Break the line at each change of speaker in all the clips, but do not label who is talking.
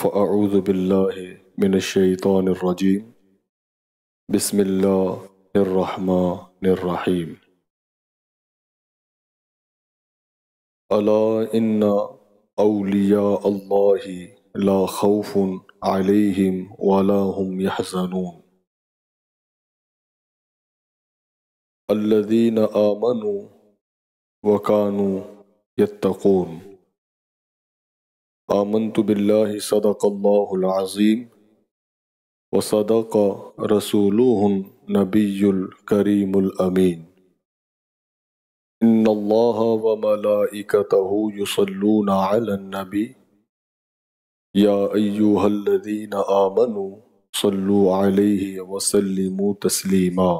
فأعوذ بالله من الشيطان الرجيم بسم
الله الرحمن الرحيم
ألا إن أولياء الله
لا خوف عليهم ولا هم يحزنون الذين آمنوا وكانوا يتقون आमन बिल्लाह
सदक़ल्लाज़ीम व सदक़ रसूल नबील करीमीन इन्नल्लाह व मलाइकतहु युसल्लून अलैन नबी या अय्युहल्लज़ीन आमनु सल्लु अलैहि व सल्लिमू तस्लीमा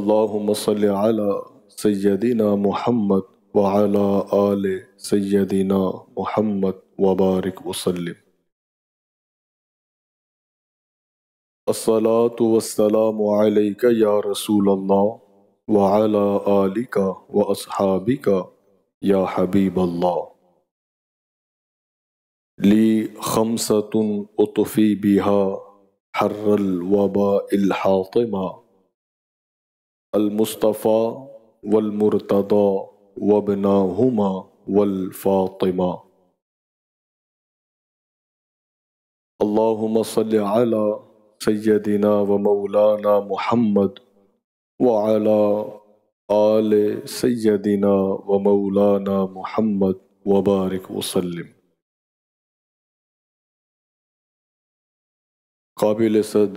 अल्लाहुम्म सल्लि अला सय्यदिना मुहम्मद وعلى آل سيدنا محمد وبارك وسلم الصلاة والسلام عليك يا رسول الله وعلى آلك وأصحابك يا حبيب الله لي خمسة أطفي بها حر الوباء الحاطمة المصطفى والمرتضى وابناهما والفاطمة اللهم صل على سيدنا ومولانا محمد وعلى آل
سيدنا ومولانا محمد وبارك وسلم काबिल सद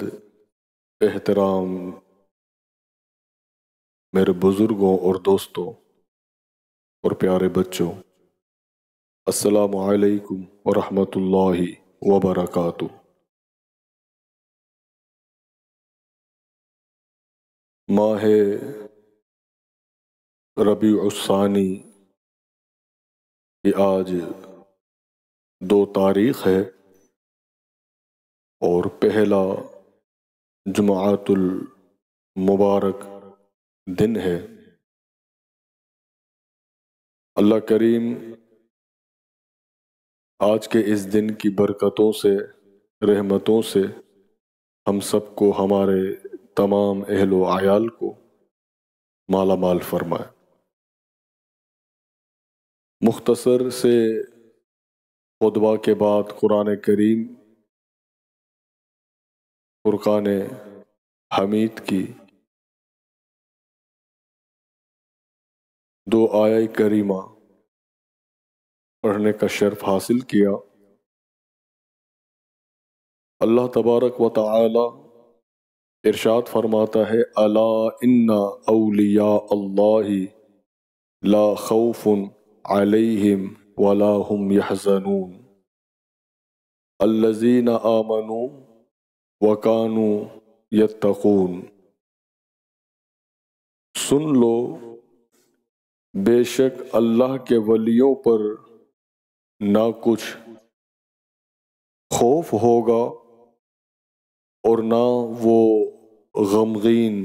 एहतराम मेरे बुज़ुर्गों और दोस्तों और प्यारे बच्चों रहमतुल्लाहि व बरकातहू माह रबी उस्सानी की आज दो तारीख है और पहला जुमातुल मुबारक दिन है अल्लाह करीम आज के
इस दिन की बरकतों से रहमतों से हम सबको हमारे तमाम अहलो आयाल को माला माल फरमाए
मुख्तसर से खुतबा के बाद कुरान करीम फुरक़ान हमीद की दो आया करीमा पढ़ने का शर्फ हासिल किया अल्लाह तबारक व ताला
इरशाद फरमाता है अला इन्ना अलिया अल्लाह ला खौफुन अलैहिम वला हम यहजनून अल्लजीन आमनु वकानु
यत्तकून
सुन लो बेशक अल्लाह के वलियों पर ना कुछ
खौफ होगा और ना वो गमगीन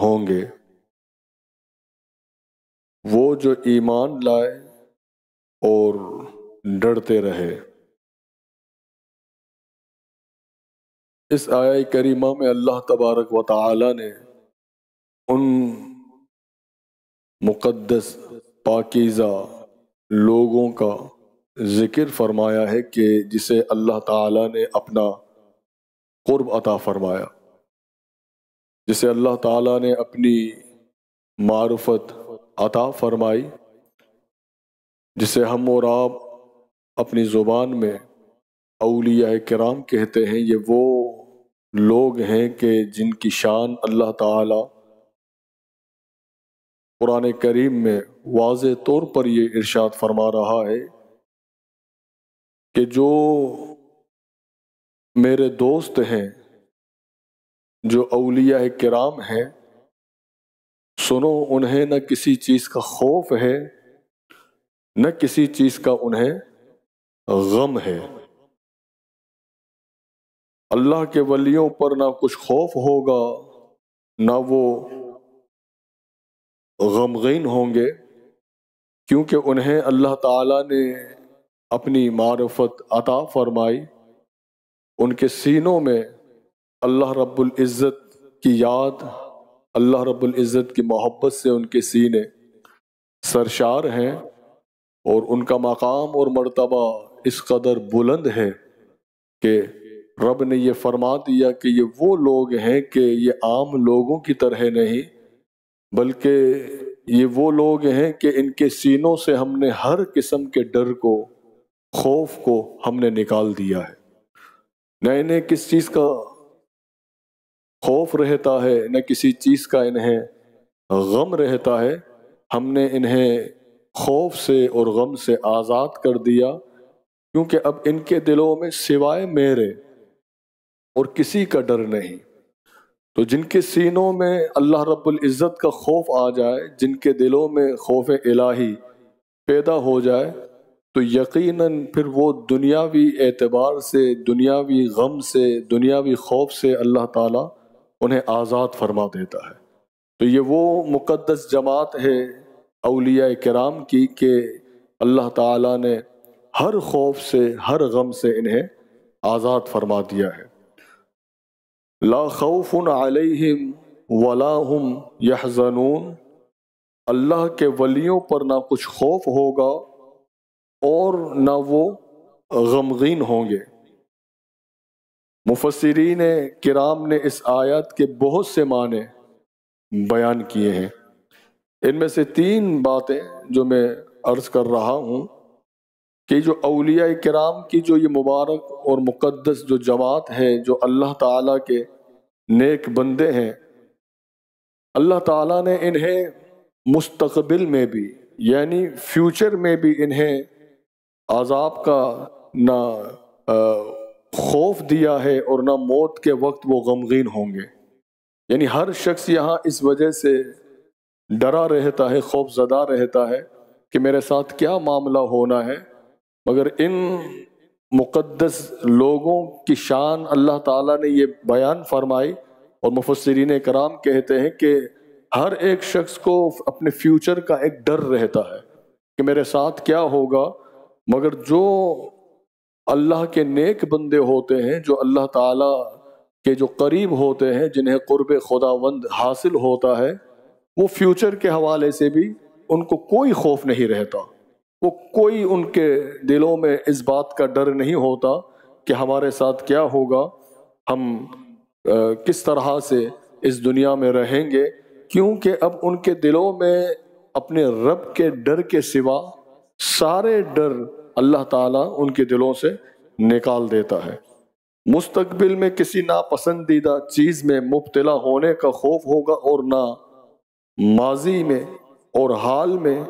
होंगे
वो जो ईमान लाए और डरते रहे
इस आया करीमा में अल्लाह तबारक व ताला ने उन मुक़दस
पाकिज़ा लोगों का ज़िक्र फरमाया है कि जिसे अल्लाह ताला ने अपना क़ुर्ब अता फरमाया जिसे अल्लाह ताला ने अपनी मारुफत अता फरमाई जिसे हम और आप अपनी ज़ुबान में अलिया कराम कहते हैं ये वो लोग हैं कि जिनकी शान अल्लाह ताला कुरान करीम में वाज तौर पर ये इर्शाद फरमा रहा है कि जो मेरे दोस्त हैं जो अलिया कराम हैं सुनो उन्हें न किसी चीज़ का खौफ है न किसी चीज़ का उन्हें गम है अल्लाह के वलियों पर ना कुछ खौफ होगा ना वो गमगीन होंगे क्योंकि उन्हें अल्लाह ताला ने अपनी मारफत अता
फरमाई उनके सीनों में अल्लाह रब्बुल इज़्ज़त की याद अल्लाह रब्बुल इज़्ज़त की मोहब्बत से उनके सीने सरशार हैं और उनका मकाम और मर्तबा इस कदर बुलंद है कि रब ने ये फरमा दिया कि ये वो लोग हैं कि ये आम लोगों की तरह नहीं बल्कि ये वो लोग हैं कि इनके सीनों से हमने हर किस्म के डर को खौफ को हमने निकाल दिया है न इन्हें किस चीज़ का खौफ रहता है न किसी चीज़ का इन्हें गम रहता है हमने इन्हें खौफ से और गम से आज़ाद कर दिया क्योंकि अब इनके दिलों में सिवाय मेरे और किसी का डर नहीं तो जिनके सीनों में अल्लाह रब्बुल इज़्ज़त का खौफ आ जाए जिनके दिलों में खौफ इलाही पैदा हो जाए तो यकीनन फिर वो दुनियावी एतबार से दुनियावी गम से दुनियावी खौफ से अल्लाह ताला उन्हें आज़ाद फरमा देता है तो ये वो मुक़दस जमात है अलिया कराम की कि अल्लाह ताला ने हर खौफ से हर गम से इन्हें आज़ाद फरमा दिया है ला खौफुन अलैहिम वलाहुम यहजनून अल्लाह के वलियों पर ना कुछ खौफ होगा और ना वो गमगीन होंगे मुफसरीन किराम ने इस आयत के बहुत से माने बयान किए हैं इनमें से तीन बातें जो मैं अर्ज़ कर रहा हूँ कि जो अलिया कराम की जो ये मुबारक और मुक़दस जो जमात है जो अल्लाह ताला के नेक बंदे हैं अल्लाह ताला ने इन्हें मुस्तकबिल में भी यानी फ्यूचर में भी इन्हें आज़ाब का ना खौफ दिया है और ना मौत के वक्त वो गमगीन होंगे यानी हर शख्स यहाँ इस वजह से डरा रहता है खौफ ज़दा रहता है कि मेरे साथ क्या मामला होना है मगर इन मुक़दस लोगों की शान अल्लाह ताला ने ये बयान फरमाई और मुफसरीन कराम कहते हैं कि हर एक शख्स को अपने फ्यूचर का एक डर रहता है कि मेरे साथ क्या होगा मगर जो अल्लाह के नेक बंदे होते हैं जो अल्लाह ताला के जो करीब होते हैं जिन्हें क़ुरब खुदावंद हासिल होता है वो फ्यूचर के हवाले से भी उनको कोई खौफ नहीं रहता वो कोई उनके दिलों में इस बात का डर नहीं होता कि हमारे साथ क्या होगा हम आ, किस तरह से इस दुनिया में रहेंगे क्योंकि अब उनके दिलों में अपने रब के डर के सिवा सारे डर अल्लाह ताला उनके दिलों से निकाल देता है मुस्तकबिल में किसी नापसंदीदा चीज़ में मुबतला होने का खौफ होगा और ना माजी में और हाल में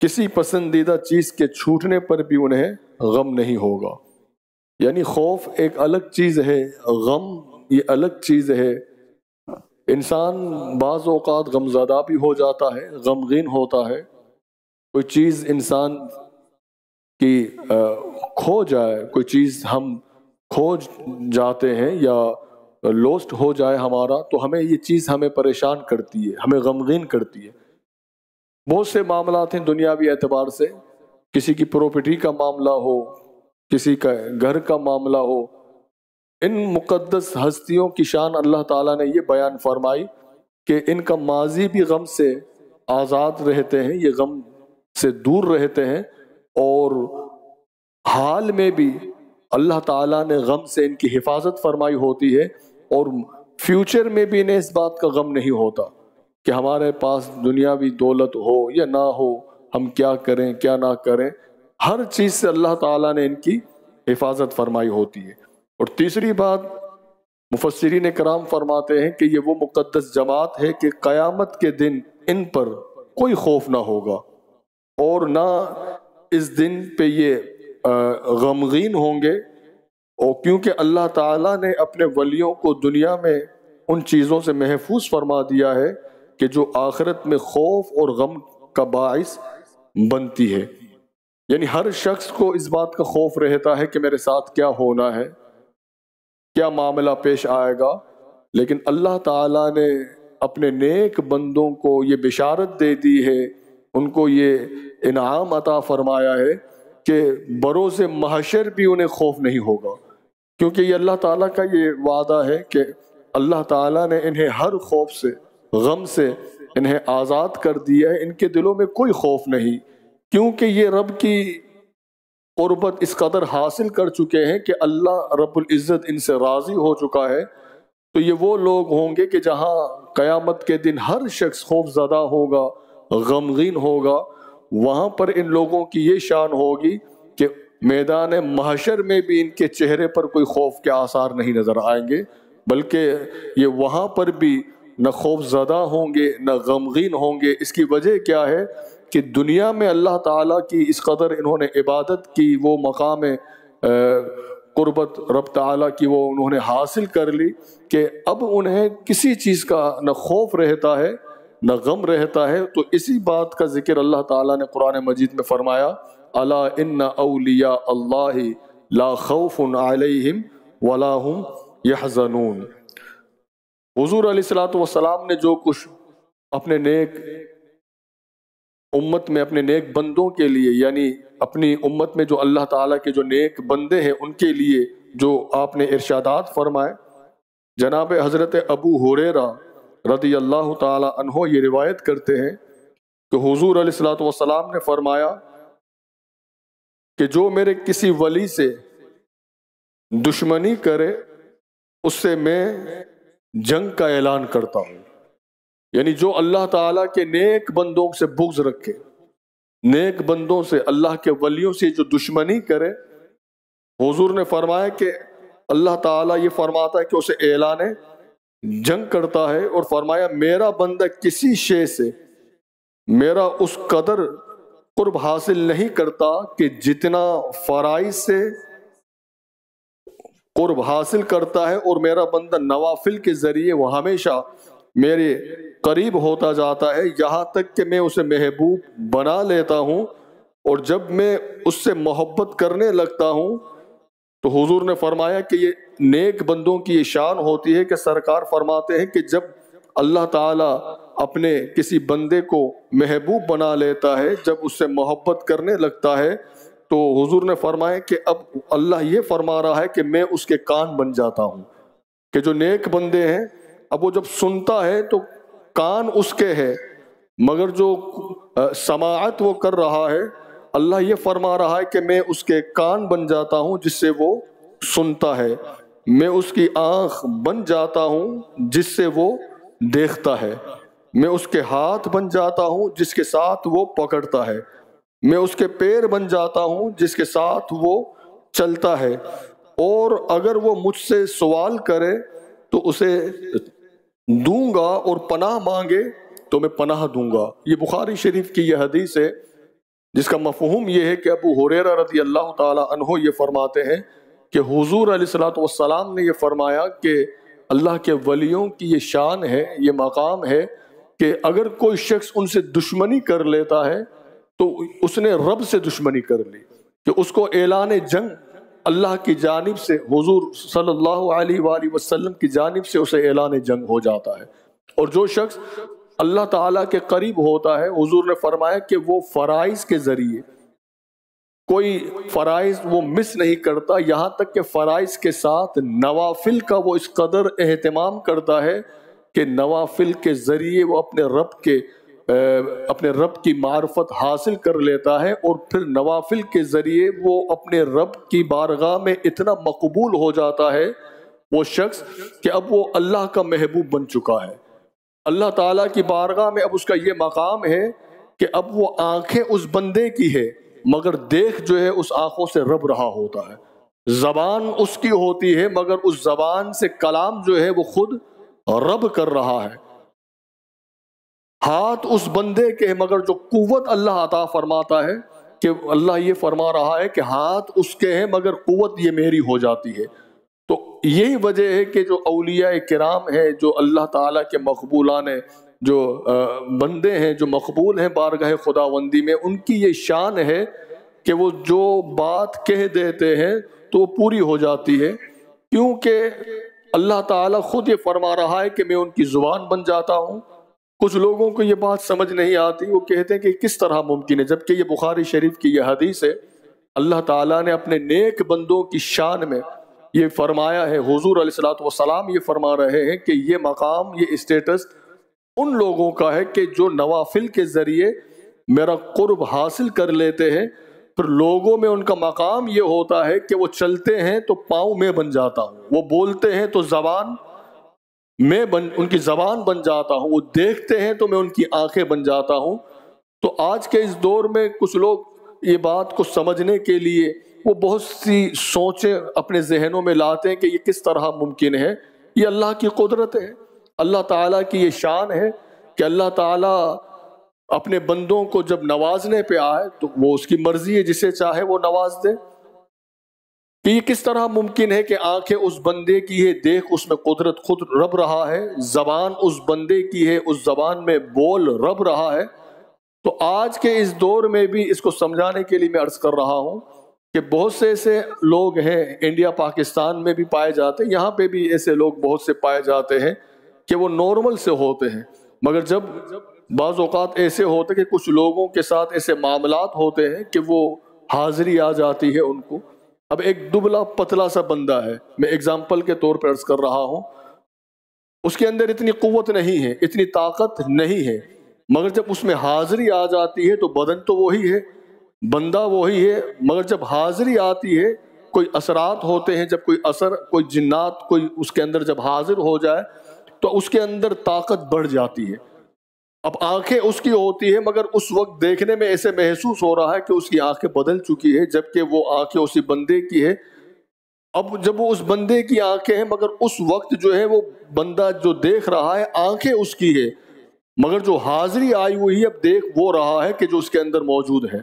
किसी पसंदीदा चीज़ के छूटने पर भी उन्हें गम नहीं होगा यानी खौफ एक अलग चीज़ है गम ये अलग चीज़ है इंसान बाज़ अवत गमज़दा भी हो जाता है गमगीन होता है कोई चीज़ इंसान की खो जाए कोई चीज़ हम खो जाते हैं या लोस्ट हो जाए हमारा तो हमें ये चीज़ हमें परेशान करती है हमें गमगीन करती है बहुत से मामला हैं दुनियावी एतबार से किसी की प्रॉपर्टी का मामला हो किसी का घर का मामला हो इन मुकद्दस हस्तियों की शान अल्लाह ताला ने ये बयान फरमाई कि इनका माजी भी गम से आज़ाद रहते हैं ये गम से दूर रहते हैं और हाल में भी अल्लाह ताला ने गम से इनकी हिफाजत फरमाई होती है और फ्यूचर में भी इन्हें इस बात का गम नहीं होता कि हमारे पास दुनियावी दौलत हो या ना हो हम क्या करें क्या ना करें हर चीज़ से अल्लाह ताला ने इनकी हिफाजत फरमाई होती है और तीसरी बात मुफसरीन कराम फरमाते हैं कि ये वो मुकदस जमात है कि क़यामत के दिन इन पर कोई खौफ ना होगा और ना इस दिन पे ये गमगीन होंगे और क्योंकि अल्लाह ताला ने अपने वलियों को दुनिया में उन चीज़ों से महफूज फरमा दिया है कि जो आखिरत में खौफ और गम का बायस बनती है यानी हर शख्स को इस बात का खौफ रहता है कि मेरे साथ क्या होना है क्या मामला पेश आएगा लेकिन अल्लाह ताला ने अपने नेक बंदों को ये बिशारत दे दी है उनको ये इनाम अता फरमाया है कि से महशर भी उन्हें खौफ नहीं होगा क्योंकि ये अल्लाह ताला का ये वादा है कि अल्लाह ताला ने इन्हें हर खौफ से गम से इन्हें आज़ाद कर दिया है इनके दिलों में कोई खौफ नहीं क्योंकि ये रब की क़ुरबत इस कदर हासिल कर चुके हैं कि अल्लाह रब्बुल इज़्ज़त इनसे राज़ी हो चुका है तो ये वो लोग होंगे कि जहाँ क़यामत के दिन हर शख्स खौफ ज़दा होगा गमगीन होगा वहाँ पर इन लोगों की ये शान होगी कि मैदान महशर में भी इनके चेहरे पर कोई खौफ के आसार नहीं नज़र आएंगे बल्कि ये वहाँ पर भी न खौफजदा होंगे न गमगीन होंगे इसकी वजह क्या है कि दुनिया में अल्लाह ताला की इस कदर इन्होंने इबादत की वो मकाम कुर्बत रब ताला की वो उन्होंने हासिल कर ली कि अब उन्हें किसी चीज़ का न खौफ रहता है न गम रहता है तो इसी बात का ज़िक्र अल्लाह ताला ने कुरान मजीद में फ़रमाया अला इन अलिया अल्लाह ला खौफ़ अलहम वला हम यह हजूर सलाम ने जो कुछ अपने नेक उम्मत में अपने नेक बंदों के लिए यानी अपनी उम्मत में जो अल्लाह ताला के जो नेक बंदे हैं उनके लिए जो आपने इर्शादात फरमाए जनाब हज़रत अबू हुरेरा रदी अल्लाह तहो ये रिवायत करते हैं कि हुजूर सलाम ने फरमाया कि जो मेरे किसी वली से दुश्मनी करे उससे मैं जंग का ऐलान करता हूं यानी जो अल्लाह ताला के नेक बंदों से बुग्ज रखे नेक बंदों से अल्लाह के वलियों से जो दुश्मनी करे हुजूर ने फरमाया कि अल्लाह ताला ये फरमाता है कि उसे ऐलान जंग करता है और फरमाया मेरा बंदा किसी शे से मेरा उस कदर कुर्ब हासिल नहीं करता कि जितना फराइज से कुर्ब हासिल करता है और मेरा बंदा नवाफिल के ज़रिए वह हमेशा मेरे करीब होता जाता है यहाँ तक कि मैं उसे महबूब बना लेता हूँ और जब मैं उससे मोहब्बत करने लगता हूँ तो हुजूर ने फरमाया कि ये नेक बंदों की ये शान होती है कि सरकार फरमाते हैं कि जब अल्लाह ताला अपने किसी बंदे को महबूब बना लेता है जब उससे मोहब्बत करने लगता है तो हुजूर ने फरमाया कि अब अल्लाह ये फरमा रहा है कि मैं उसके कान बन जाता हूँ कि जो नेक बंदे हैं अब वो जब सुनता है तो कान उसके है मगर जो समात वो कर रहा है अल्लाह ये फरमा रहा है कि मैं उसके कान बन जाता हूँ जिससे वो सुनता है मैं उसकी आँख बन जाता हूँ जिससे वो देखता है मैं उसके हाथ बन जाता हूँ जिसके साथ वो पकड़ता है मैं उसके पैर बन जाता हूँ जिसके साथ वो चलता है और अगर वो मुझसे सवाल करे तो उसे दूंगा और पनाह मांगे तो मैं पनाह दूंगा ये बुखारी शरीफ की यह हदीस है जिसका मफहूम यह है कि अबू हुरेरा रजी अल्लाह तहो ये फरमाते हैं कि हुजूर सलाम ने यह फरमाया कि अल्लाह के वलियों की ये शान है ये मकाम है कि अगर कोई शख्स उनसे दुश्मनी कर लेता है तो उसने रब से दुश्मनी कर ली कि उसको ऐलान जंग अल्लाह की जानब से हजूर सल्लल्लाहु अलैहि वसल्लम की जानब से उसे ऐलान जंग हो जाता है और जो शख्स अल्लाह ताला के करीब होता है हुजूर ने फरमाया कि वो फ़राइज़ के ज़रिए कोई फ़राइज़ वो मिस नहीं करता यहाँ तक कि फ़राइज़ के साथ नवाफिल का वो इस कदर अहतमाम करता है कि नवाफिल के ज़रिए वो अपने रब के अपने रब की मार्फत हासिल कर लेता है और फिर नवाफिल के ज़रिए वो अपने रब की बारगाह में इतना मकबूल हो जाता है वो शख्स कि अब वो अल्लाह का महबूब बन चुका है अल्लाह ताला की बारगाह में अब उसका ये मकाम है कि अब वो आंखें उस बंदे की है मगर देख जो है उस आंखों से रब रहा होता है ज़बान उसकी होती है मगर उस ज़बान से कलाम जो है वो खुद रब कर रहा है हाथ उस बंदे के मगर जो कुवत अल्लाह अता फरमाता है कि अल्लाह ये फरमा रहा है कि हाथ उसके हैं मगर कुवत ये मेरी हो जाती है तो यही वजह है कि जो अलिया कराम है जो अल्लाह ताला के मकबूलान ने जो बंदे हैं जो मकबूल हैं बारगाह खुदाबंदी में उनकी ये शान है कि वो जो बात कह देते हैं तो पूरी हो जाती है क्योंकि अल्लाह ताला खुद ये फरमा रहा है कि मैं उनकी ज़ुबान बन जाता हूँ कुछ लोगों को ये बात समझ नहीं आती वो कहते हैं कि किस तरह मुमकिन है जबकि ये बुखारी शरीफ की यह हदीस है अल्लाह ताला ने अपने नेक बंदों की शान में ये फरमाया है हजूर सलाम ये फरमा रहे हैं कि ये मकाम ये स्टेटस उन लोगों का है कि जो नवाफिल के ज़रिए मेरा कुर्ब हासिल कर लेते हैं फिर लोगों में उनका मकाम ये होता है कि वो चलते हैं तो पाँव में बन जाता हूँ वो बोलते हैं तो ज़बान मैं बन उनकी ज़बान बन जाता हूँ वो देखते हैं तो मैं उनकी आंखें बन जाता हूँ तो आज के इस दौर में कुछ लोग ये बात को समझने के लिए वो बहुत सी सोचें अपने जहनों में लाते हैं कि ये किस तरह मुमकिन है ये अल्लाह की कुदरत है अल्लाह ताला की ये शान है कि अल्लाह ताला अपने बंदों को जब नवाजने पे आए तो वो उसकी मर्ज़ी है जिसे चाहे वो नवाज दे ये किस तरह मुमकिन है कि आंखें उस बंदे की है देख उसमें कुदरत खुद रब रहा है जबान उस बंदे की है उस जबान में बोल रब रहा है तो आज के इस दौर में भी इसको समझाने के लिए मैं अर्ज कर रहा हूँ कि बहुत से ऐसे लोग हैं इंडिया पाकिस्तान में भी पाए जाते हैं यहाँ पे भी ऐसे लोग बहुत से पाए जाते हैं कि वो नॉर्मल से होते हैं मगर जब बाज़ात ऐसे होते कि कुछ लोगों के साथ ऐसे मामला होते हैं कि वो हाजिरी आ जाती है उनको अब एक दुबला पतला सा बंदा है मैं एग्जाम्पल के तौर पर अर्ज कर रहा हूँ उसके अंदर इतनी कुत नहीं है इतनी ताकत नहीं है मगर जब उसमें हाजिरी आ जाती है तो बदन तो वही है बंदा वही है मगर जब हाजिरी आती है कोई असरात होते हैं जब कोई असर कोई जिन्नात कोई उसके अंदर जब हाजिर हो जाए तो उसके अंदर ताकत बढ़ जाती है अब आंखें उसकी होती है मगर उस वक्त देखने में ऐसे महसूस हो रहा है कि उसकी आंखें बदल चुकी है जबकि वो आंखें उसी बंदे की है अब जब वो उस बंदे की आंखें हैं मगर उस वक्त जो है वो बंदा जो देख रहा है आंखें उसकी है मगर जो हाजिरी आई हुई है अब देख वो रहा है कि जो उसके अंदर मौजूद है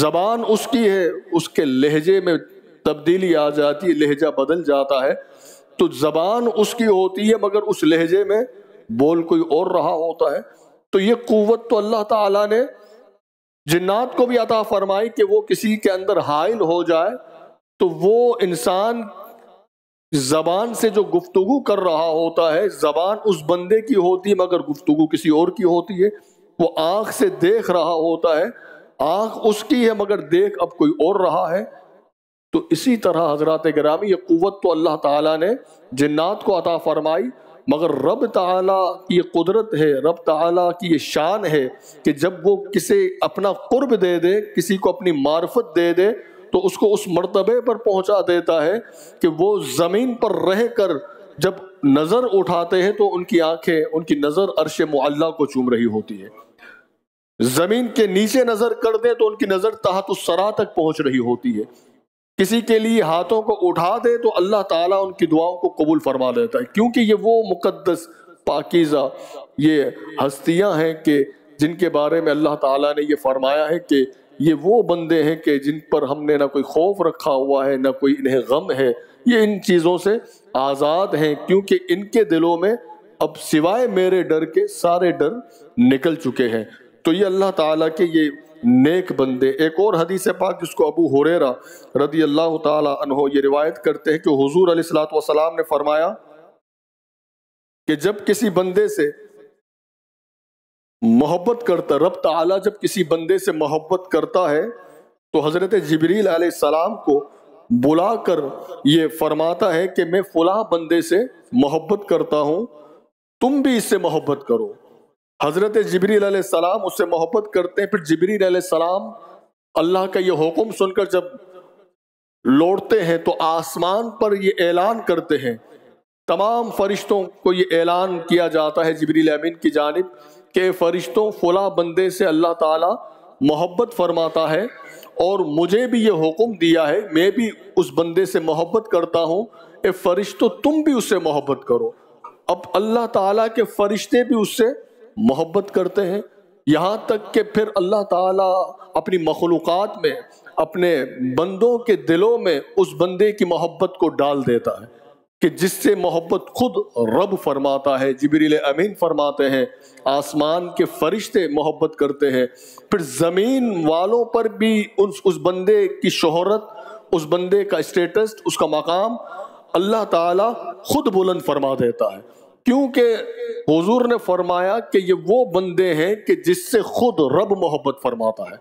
जबान उसकी है उसके लहजे में तब्दीली आ जाती है लहजा बदल जाता है तो जबान उसकी होती है मगर उस लहजे में बोल कोई और रहा होता है तो ये कुवत तो अल्लाह ताला ने जिन्नात को भी अता फरमाई कि वो किसी के अंदर हाइल हो जाए तो वो इंसान जबान से जो गुफ्तगु कर रहा होता है जबान उस बंदे की होती है मगर गुफ्तगु किसी और की होती है वो आँख से देख रहा होता है आँख उसकी है मगर देख अब कोई और रहा है तो इसी तरह हजरत ग्रामी ये कुत तो अल्लाह ताला ने जिन्नात को अता फरमाई मगर रब ताला की ये कुदरत है रब ताला की ये शान है कि जब वो किसे अपना कुर्ब दे दे किसी को अपनी मार्फत दे दे तो उसको उस मरतबे पर पहुंचा देता है कि वो ज़मीन पर रह कर जब नज़र उठाते हैं तो उनकी आंखें उनकी नज़र अरश मुअल्ला को चूम रही होती है ज़मीन के नीचे नज़र कर दें तो उनकी नज़र तहत सरा तक पहुँच रही होती है किसी के लिए हाथों को उठा दे तो अल्लाह ताला उनकी दुआओं को कबूल फरमा देता है क्योंकि ये वो मुकद्दस पाकिज़ा ये हस्तियां हैं कि जिनके बारे में अल्लाह ताला ने ये फरमाया है कि ये वो बंदे हैं कि जिन पर हमने ना कोई खौफ रखा हुआ है ना कोई इन्हें गम है ये इन चीज़ों से आज़ाद हैं क्योंकि इनके दिलों में अब सिवाय मेरे डर के सारे डर निकल चुके हैं तो ये अल्लाह ताला के ये नेक बंदे एक और हदीस पाक जिसको अबू हुरेरा रदी अल्लाह तहो ये रिवायत करते हैं कि हजूर सलाम ने फरमाया कि जब किसी बंदे से मोहब्बत करता रब तला जब किसी बंदे से मोहब्बत करता है तो हज़रत जबरील आसलाम को बुला कर ये फरमाता है कि मैं फुला बंदे से मोहब्बत करता हूँ तुम भी इससे मोहब्बत करो हज़रत जबरी सलाम उससे मोहब्बत करते हैं फिर जबरी सलाम अल्लाह का ये हुक्म सुनकर जब लौटते हैं तो आसमान पर ये ऐलान करते हैं तमाम फरिश्तों को ये ऐलान किया जाता है जबरी अमीन की जानब के फरिश्तों फला बंदे से अल्लाह ताला मोहब्बत फरमाता है और मुझे भी ये हुक्म दिया है मैं भी उस बंदे से मोहब्बत करता हूँ ए फरिश्तों तुम भी उससे मोहब्बत करो अब अल्लाह ताला के फरिश्ते भी उससे मोहब्बत करते हैं यहाँ तक कि फिर अल्लाह ताला अपनी मखलूक़ात में अपने बंदों के दिलों में उस बंदे की मोहब्बत को डाल देता है कि जिससे मोहब्बत खुद रब फरमाता है जबरील अमीन फरमाते हैं आसमान के फरिश्ते मोहब्बत करते हैं फिर ज़मीन वालों पर भी उस उस बंदे की शहरत उस बंदे का स्टेटस उसका मकाम अल्लाह ताला खुद बुलंद फरमा देता है क्योंकि हुजूर ने फरमाया कि ये वो बंदे हैं कि जिससे खुद रब मोहब्बत फरमाता है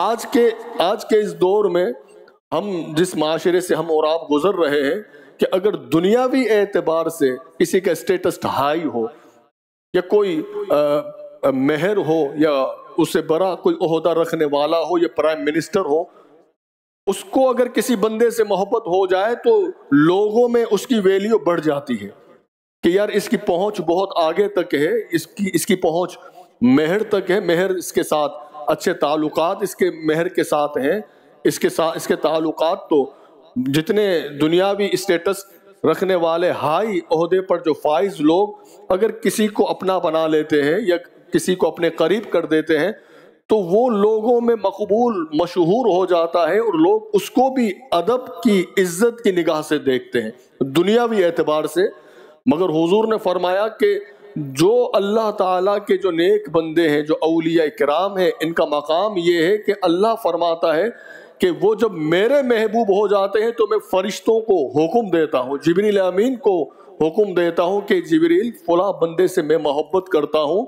आज के आज के इस दौर में हम जिस माशरे से हम और आप गुजर रहे हैं कि अगर दुनियावी एतबार से किसी का स्टेटस हाई हो या कोई मेहर हो या उससे बड़ा कोई अहदा रखने वाला हो या प्राइम मिनिस्टर हो उसको अगर किसी बंदे से मोहब्बत हो जाए तो लोगों में उसकी वैल्यू बढ़ जाती है कि यार इसकी पहुंच बहुत आगे तक है इसकी इसकी पहुंच मेहर तक है मेहर इसके साथ अच्छे ताल्लुक इसके मेहर के साथ हैं इसके साथ इसके ताल्लुक तो जितने दुनियावी स्टेटस रखने वाले हाई अहदे पर जो फाइज लोग अगर किसी को अपना बना लेते हैं या किसी को अपने करीब कर देते हैं तो वो लोगों में मकबूल मशहूर हो जाता है और लोग उसको भी अदब की इज्जत की निगाह से देखते हैं दुनियावी एतबार से मगर हुजूर ने फरमाया कि जो अल्लाह ताला के जो नेक बंदे हैं जो अलिया कराम हैं इनका मकाम ये है कि अल्लाह फरमाता है कि वो जब मेरे महबूब हो जाते हैं तो मैं फरिश्तों को हुक्म देता हूँ जबरील अमीन को हुक्म देता हूँ कि जबरील फला बंदे से मैं मोहब्बत करता हूँ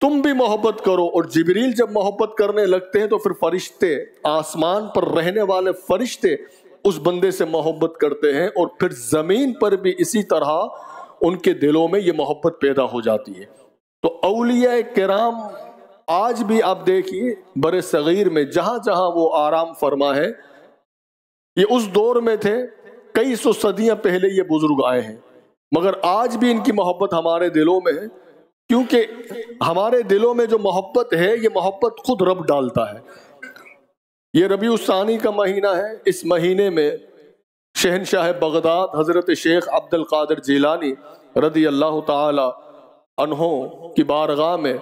तुम भी मोहब्बत करो और जबरील जब मोहब्बत करने लगते हैं तो फिर फरिश्ते आसमान पर रहने वाले फरिश्ते उस बंदे से मोहब्बत करते हैं और फिर ज़मीन पर भी इसी तरह उनके दिलों में ये मोहब्बत पैदा हो जाती है तो अलिया कराम आज भी आप देखिए बड़े सगीर में जहां जहाँ वो आराम फरमा है ये उस दौर में थे कई सौ सदियाँ पहले ये बुज़ुर्ग आए हैं मगर आज भी इनकी मोहब्बत हमारे दिलों में है क्योंकि हमारे दिलों में जो मोहब्बत है ये मोहब्बत खुद रब डालता है ये रबी उसानी का महीना है इस महीने में शहनशाह बगदाद हज़रत शेख अब्दुल कादर जीलानी रदी अल्लाह तहों की बारगाह में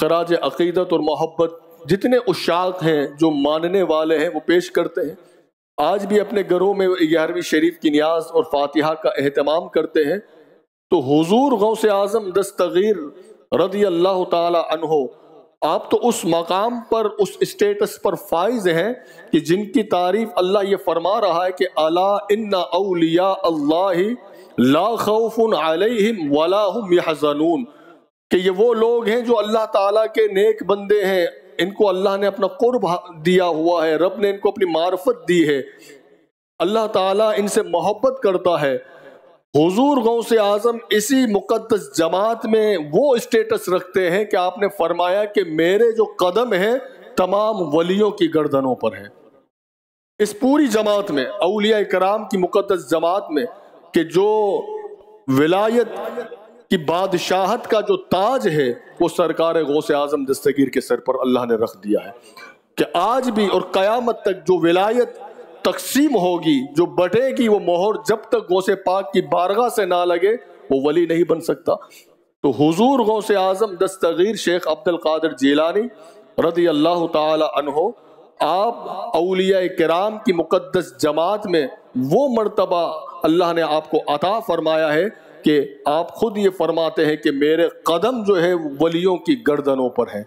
खराज अकीदत और मोहब्बत जितने उशाक हैं जो मानने वाले हैं वो पेश करते हैं आज भी अपने घरों में ग्यारहवीं शरीफ की न्याज और फातिहा का अहतमाम करते हैं तो हुजूर गौ से आज़म दस्तगीर रदी अल्लाह तहों आप तो उस मकाम पर उस स्टेटस पर फाइज हैं कि जिनकी तारीफ अल्लाह ये फरमा रहा है कि अला इन्ना अलिया अल्लाह ला खौफुन अलैहिम वला यहजनून कि ये वो लोग हैं जो अल्लाह ताला के नेक बंदे हैं इनको अल्लाह ने अपना कुर्ब दिया हुआ है रब ने इनको अपनी मार्फत दी है अल्लाह ताला इनसे मोहब्बत करता है हुजूर गौस आजम इसी मुकद्दस जमात में वो स्टेटस रखते हैं कि आपने फरमाया कि मेरे जो कदम हैं तमाम वलियों की गर्दनों पर हैं इस पूरी जमात में अलिया कराम की मुकद्दस जमात में कि जो विलायत की बादशाहत का जो ताज है वो सरकार गौस आजम दस्तगीर के सर पर अल्लाह ने रख दिया है कि आज भी और क़यामत तक जो विलायत तकसीम होगी जो बढ़ेगी वो मोहर जब तक गौसे पाक की बारगाह से ना लगे वो वली नहीं बन सकता तो हुजूर गौसे आजम दस्तगीर शेख अब्दुल कादर जेलानी रदी अल्लाह तहो आप अलिया कराम की मुकदस जमात में वो मर्तबा अल्लाह ने आपको अता फरमाया है कि आप खुद ये फरमाते हैं कि मेरे कदम जो है वलियों की गर्दनों पर हैं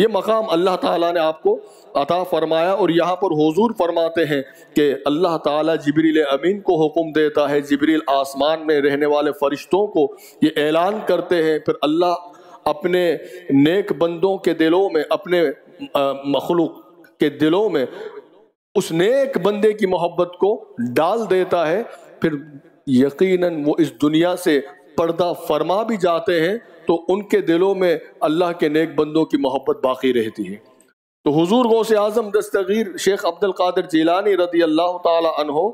ये मकाम अल्लाह ताला ने आपको अता फरमाया और यहाँ पर हुजूर फरमाते हैं कि अल्लाह ताला जबरील अमीन को हुक्म देता है जबरील आसमान में रहने वाले फ़रिश्तों को ये ऐलान करते हैं फिर अल्लाह अपने नेक बंदों के दिलों में अपने मखलूक के दिलों में उस नेक बंदे की मोहब्बत को डाल देता है फिर यकीनन वो इस दुनिया से पर्दा फरमा भी जाते हैं तो उनके दिलों में अल्लाह के नेक बंदों की मोहब्बत बाकी रहती है तो हुजूर से आज़म दस्तगीर शेख अब्दुल कादिर जीलानी रदी अल्लाह तहो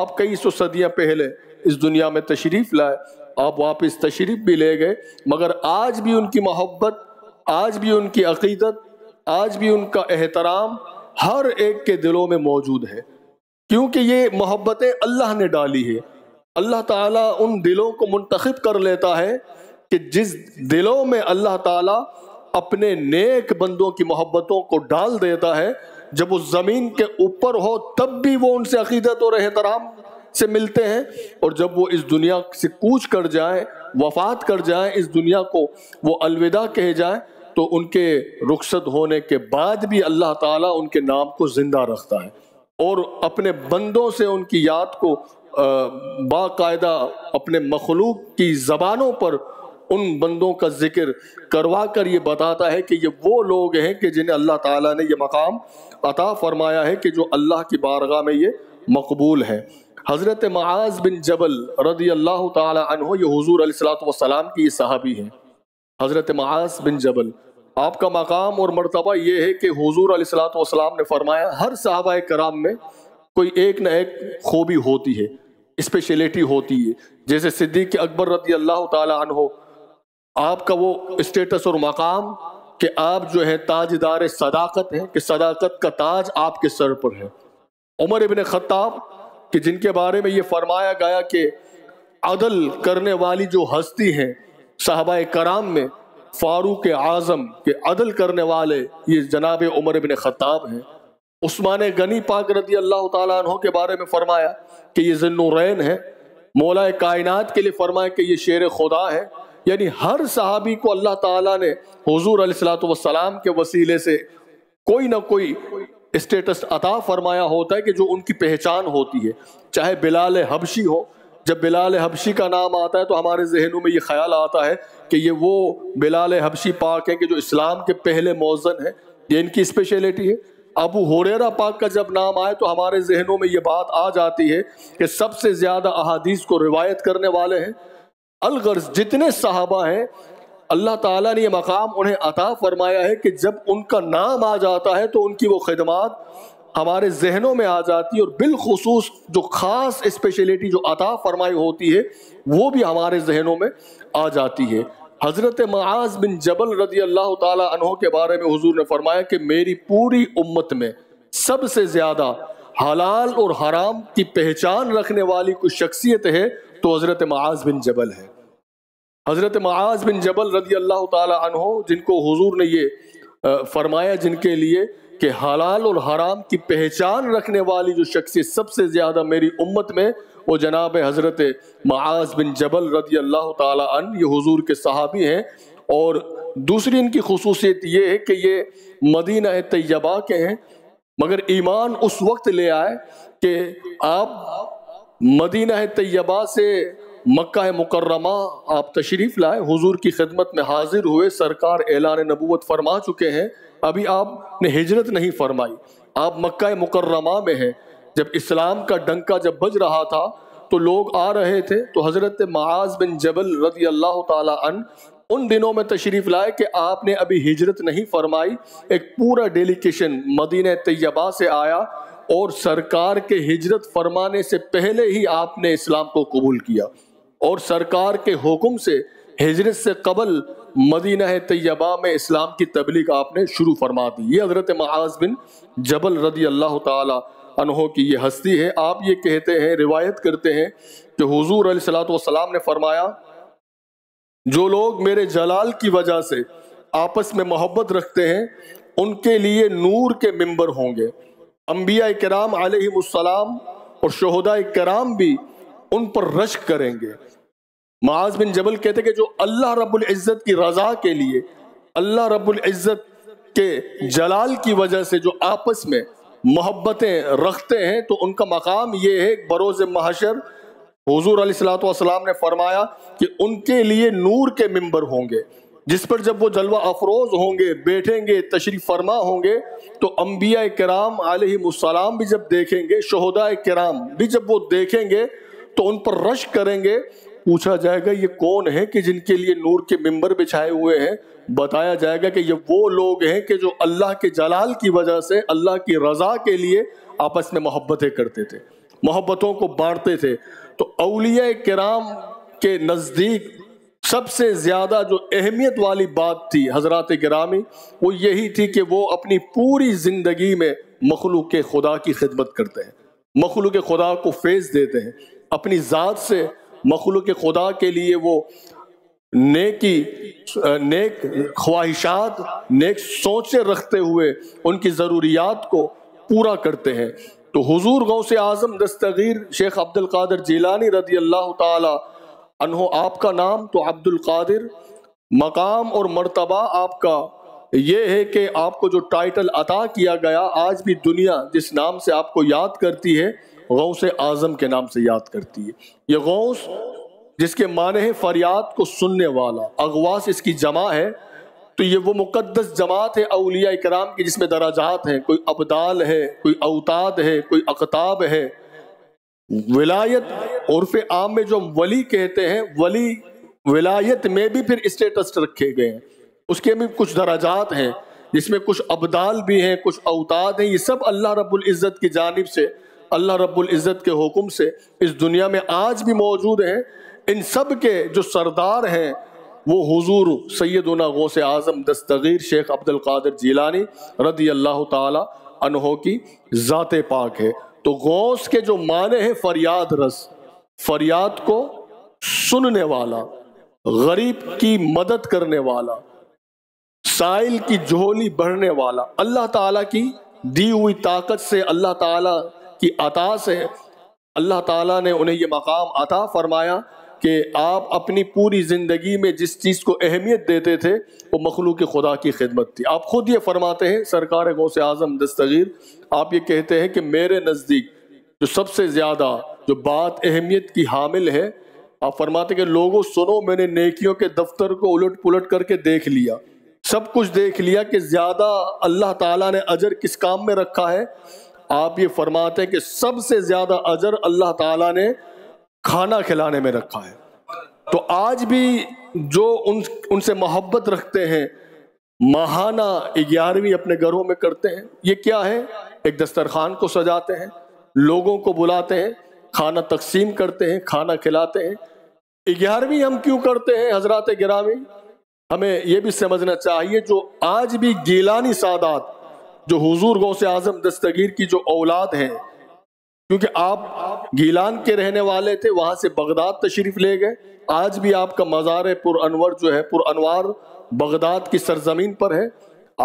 आप कई सौ सदियाँ पहले इस दुनिया में तशरीफ़ लाए आप वापस तशरीफ़ भी ले गए मगर आज भी उनकी मोहब्बत आज भी उनकी अकीदत आज भी उनका एहतराम हर एक के दिलों में मौजूद है क्योंकि ये मोहब्बतें अल्लाह ने डाली है अल्लाह ताला उन दिलों को मुंतखब कर लेता है कि जिस दिलों में अल्लाह ताला अपने नेक बंदों की मोहब्बतों को डाल देता है जब उस ज़मीन के ऊपर हो तब भी वो उनसे अकीदत और एहतराम से मिलते हैं और जब वो इस दुनिया से कूच कर जाए वफात कर जाए इस दुनिया को वो अलविदा कहे जाए तो उनके रुखसत होने के बाद भी अल्लाह ताला उनके नाम को ज़िंदा रखता है और अपने बंदों से उनकी याद को बायदा अपने मखलूक की ज़बानों पर उन बंदों का जिक्र करवा कर ये बताता है कि ये वो लोग हैं कि जिन्हें अल्लाह ताला ने ये मकाम अता फरमाया है कि जो अल्लाह की बारगाह में ये मकबूल है हज़रत माज बिन जबल रदी अल्लाह तहो ये हजूर सलाम की ये सहाबी हैं हज़रत माज बिन जबल आपका मकाम और मरतबा ये है कि हजूर अलीसलाम ने फरमाया हर सहाबा कराम में कोई एक ना एक खूबी होती है स्पेशलिटी होती है जैसे सिद्दीक अकबर रदी अल्लाह तहो आपका वो स्टेटस और मकाम कि आप जो है ताजदार सदाकत हैं कि सदाकत का ताज आपके सर पर है उमर इबन खताब कि जिनके बारे में ये फरमाया गया कि अदल करने वाली जो हस्ती हैं साहबा कराम में फारूक आज़म के अदल करने वाले ये जनाब उमर इबन ख़ताब हैं उस्मान गनी पाक रदी अल्लाह तहों के बारे में फ़रमाया कि ये जन्नुरैन है मौलाए कायनात के लिए फ़रमाया कि ये शेर खुदा है यानी हर सहाबी को अल्लाह ताला ने हजूर अलसलाम के वसीले से कोई ना कोई स्टेटस अता फरमाया होता है कि जो उनकी पहचान होती है चाहे बिलाल हबशी हो जब बिलाल हबशी का नाम आता है तो हमारे जहनों में ये ख्याल आता है कि ये वो बिलाल हबशी पाक है कि जो इस्लाम के पहले मौजन है ये इनकी स्पेशलिटी है अबू हुरेरा पाक का जब नाम आए तो हमारे जहनों में ये बात आ जाती है कि सबसे ज़्यादा अहादीस को रिवायत करने वाले हैं अलगर्ज जितने साहबा हैं अल्लाह ताला ने ये मकाम उन्हें अता फरमाया है कि जब उनका नाम आ जाता है तो उनकी वो खदमात हमारे जहनों में आ जाती है और बिलखसूस जो ख़ास स्पेशलिटी जो अता फरमाई होती है वो भी हमारे जहनों में आ जाती है हज़रत मज़ बिन जबल रदी अल्लाह तहों के बारे में हजूर ने फरमाया कि मेरी पूरी उम्मत में सबसे ज़्यादा हलाल और हराम की पहचान रखने वाली कोई शख्सियत है तो हज़रत मज़ बिन जबल है हज़रत मज़ बिन जबल रदी अल्लाह तहों जिनको हजूर ने ये फरमाया जिनके लिए कि हलाल और हराम की पहचान रखने वाली जो शख्सियत सबसे ज़्यादा मेरी उम्मत में वो जनाब हज़रत माज बिन जबल रदी अल्लाह तन ये हज़ूर के सहाबी हैं और दूसरी इनकी खसूसियत ये है कि ये मदीना तय्यबा के हैं मगर ईमान उस वक्त ले आए कि आप मदीना तय्यबा से मक्का मुकर्रमा आप तशरीफ़ लाए हुजूर की खिदमत में हाजिर हुए सरकार एलान नबूत फरमा चुके हैं अभी आपने हिजरत नहीं फरमाई आप मक्का मुकर्रमा में हैं जब इस्लाम का डंका जब बज रहा था तो लोग आ रहे थे तो हज़रत महाज बिन जबल रज़ी अल्लाह तन उन दिनों में तशरीफ़ लाए कि आपने अभी हिजरत नहीं फरमाई एक पूरा डेलीकेशन मदीन तैयबा से आया और सरकार के हिजरत फरमाने से पहले ही आपने इस्लाम को कबूल किया और सरकार के हुक्म से हजरत से कबल मदीना तैयबा में इस्लाम की तबलीग आपने शुरू फरमा दी ये हज़रत महाज बिन जबल रदी अल्लाह तहों की ये हस्ती है आप ये कहते हैं रिवायत करते हैं कि हजूर सलाम ने फरमाया जो लोग मेरे जलाल की वजह से आपस में मोहब्बत रखते हैं उनके लिए नूर के मंबर होंगे अम्बिया कराम आलम और शहदा कराम भी उन पर रश्क करेंगे माज बिन जबल कहते कि जो अल्लाह रब्बुल इज़्ज़त की रजा के लिए अल्लाह रब्बुल इज़्ज़त के जलाल की वजह से जो आपस में मोहब्बतें रखते हैं तो उनका मकाम ये है बरोज़ महाशर हजूर सलाम ने फरमाया कि उनके लिए नूर के मंबर होंगे जिस पर जब वो जलवा अफरोज होंगे बैठेंगे तशरीफ फरमा होंगे तो अम्बिया कराम आलम भी जब देखेंगे शहदा कराम भी जब वो देखेंगे तो उन पर रश करेंगे पूछा जाएगा ये कौन है कि जिनके लिए नूर के मिंबर बिछाए हुए हैं बताया जाएगा कि ये वो लोग हैं कि जो अल्लाह के जलाल की वजह से अल्लाह की रज़ा के लिए आपस में मोहब्बतें करते थे मोहब्बतों को बांटते थे तो अलिया कराम के नज़दीक सबसे ज़्यादा जो अहमियत वाली बात थी हजरत ग्रामी वो यही थी कि वो अपनी पूरी ज़िंदगी में मखलूक खुदा की खिदमत करते हैं मखलूक खुदा को फेज देते हैं अपनी ज़ात से मखलूक खुदा के लिए वो नेकी नेक ख्वाहिशात नेक सोचे रखते हुए उनकी ज़रूरियात को पूरा करते हैं तो हुजूर गौ से आज़म दस्तगीर शेख अब्दुल कादिर जीलानी रदी अल्लाह तहो आपका नाम तो अब्दुल कादिर मकाम और मर्तबा आपका ये है कि आपको जो टाइटल अता किया गया आज भी दुनिया जिस नाम से आपको याद करती है गौस आज़म के नाम से याद करती है ये गौस जिसके माने हैं फरियाद को सुनने वाला अगवास इसकी जमा है तो ये वो मुकद्दस जमात है अलिया इकराम की जिसमें दराजात हैं कोई अबदाल है कोई अवताद है कोई अकताब है विलायत उर्फ आम में जो हम वली कहते हैं वली विलायत में भी फिर स्टेटस रखे गए हैं उसके भी कुछ दराजात हैं जिसमें कुछ अबदाल भी हैं कुछ अवताद हैं ये सब अल्लाह रबुल्जत की जानब से अल्लाह रब्बुल इज़्ज़त के हुक्म से इस दुनिया में आज भी मौजूद हैं इन सब के जो सरदार हैं वो हुजूर सैदना गौस आज़म दस्तगीर शेख अब्दुल कादिर जीलानी रदी अल्लाह तहो की ज़ात पाक है तो गौस के जो माने हैं फरियाद रस फरियाद को सुनने वाला गरीब की मदद करने वाला साइल की झोली बढ़ने वाला अल्लाह ताला की दी हुई ताकत से अल्लाह ताला की अता से अल्लाह ताला ने उन्हें ये मकाम अता फरमाया कि आप अपनी पूरी ज़िंदगी में जिस चीज़ को अहमियत देते थे वो मखलूक खुदा की खिदमत थी आप ख़ुद ये फरमाते हैं सरकार गौ से आज़म दस्तगीर आप ये कहते हैं कि मेरे नज़दीक जो सबसे ज़्यादा जो बात अहमियत की हामिल है आप फरमाते कि लोगों सुनो मैंने नेकियों के दफ्तर को उलट पुलट करके देख लिया सब कुछ देख लिया कि ज़्यादा अल्लाह ताला ने अजर किस काम में रखा है आप ये फरमाते हैं कि सबसे ज़्यादा अजर अल्लाह ताला ने खाना खिलाने में रखा है तो आज भी जो उन उनसे मोहब्बत रखते हैं माहाना ग्यारहवीं अपने घरों में करते हैं ये क्या है एक दस्तरखान को सजाते हैं लोगों को बुलाते हैं खाना तकसीम करते हैं खाना खिलाते हैं ग्यारहवीं हम क्यों करते हैं हजरात ग्रामी हमें यह भी समझना चाहिए जो आज भी गीलानी सादात जो हुजूर गौसे आजम दस्तगीर की जो औलाद है क्योंकि आप गीलान के रहने वाले थे वहां से बगदाद तशरीफ ले गए आज भी आपका मज़ार अनवर जो है अनवर बगदाद की सरजमीन पर है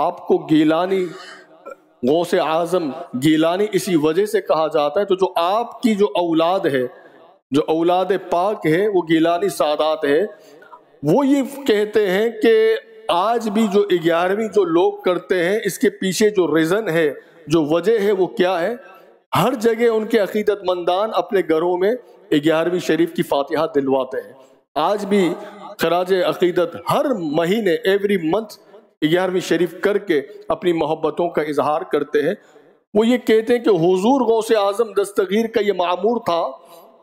आपको गीलानी गौसे आज़म गीलानी इसी वजह से कहा जाता है तो जो आपकी जो औलाद है जो औलाद पाक है वो गीलानी सादात है वो ये कहते हैं कि आज भी जो ग्यारहवीं जो लोग करते हैं इसके पीछे जो रीज़न है जो वजह है वो क्या है हर जगह उनके अकीदत मंदान अपने घरों में ग्यारहवीं शरीफ की फातिहा दिलवाते हैं आज भी खराज अकीदत हर महीने एवरी मंथ ग्यारहवीं शरीफ करके अपनी मोहब्बतों का इजहार करते हैं वो ये कहते हैं कि हुजूर गौस आज़म दस्तगीर का ये मामूर था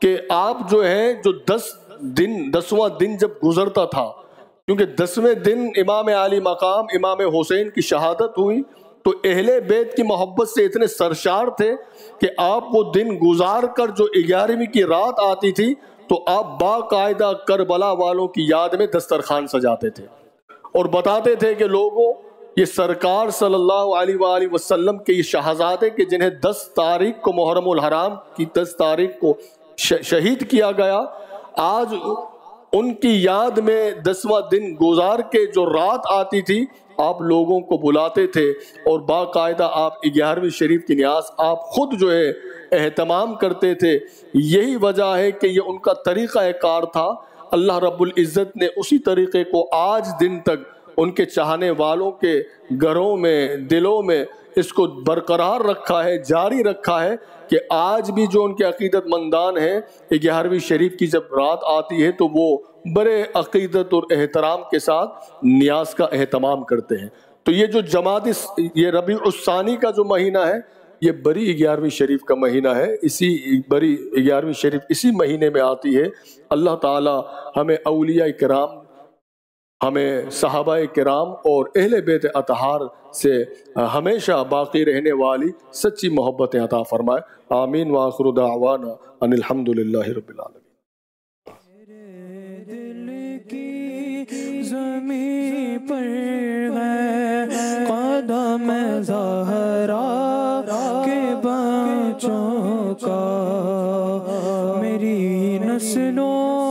कि आप जो है जो दस दिन दसवां दिन जब गुजरता था क्योंकि दसवें दिन इमाम आली मकाम इमाम हुसैन की शहादत हुई तो अहले बैत की मोहब्बत से इतने सरशार थे कि आप वो दिन गुजार कर जो ग्यारहवीं की रात आती थी तो आप बाकायदा करबला वालों की याद में दस्तरखान सजाते थे और बताते थे कि लोगों ये सरकार सल्लल्लाहु अलैहि वसल्लम के ये शहजादे के जिन्हें 10 तारीख को मुहर्रम हराम की 10 तारीख को शहीद किया गया आज उनकी याद में दसवा दिन गुजार के जो रात आती थी आप लोगों को बुलाते थे और बाकायदा आप ग्यारहवीं शरीफ की न्यास आप खुद जो है अहतमाम करते थे यही वजह है कि ये उनका तरीक़ा कार था अल्लाह रब्बुल इज़्ज़त ने उसी तरीक़े को आज दिन तक उनके चाहने वालों के घरों में दिलों में इसको बरकरार रखा है जारी रखा है कि आज भी जो उनके अकीदतमंदान हैं ग्यारहवीं शरीफ की जब रात आती है तो वो बड़े अकीदत और एहतराम के साथ न्याज का अहतमाम करते हैं तो ये जो जमात ये रबी उस्सानी का जो महीना है ये बड़ी ग्यारहवीं शरीफ का महीना है इसी बड़ी ग्यारहवीं शरीफ इसी महीने में आती है अल्लाह ताला हमें अलिया कराम हमें सहाबा कराम और अहल बेत अतहार से हमेशा बाकी रहने वाली सच्ची मोहब्बत अता फरमाए आमीन वाखरुदावाना अनिलहमदिल्ला
का मेरी
नस्लों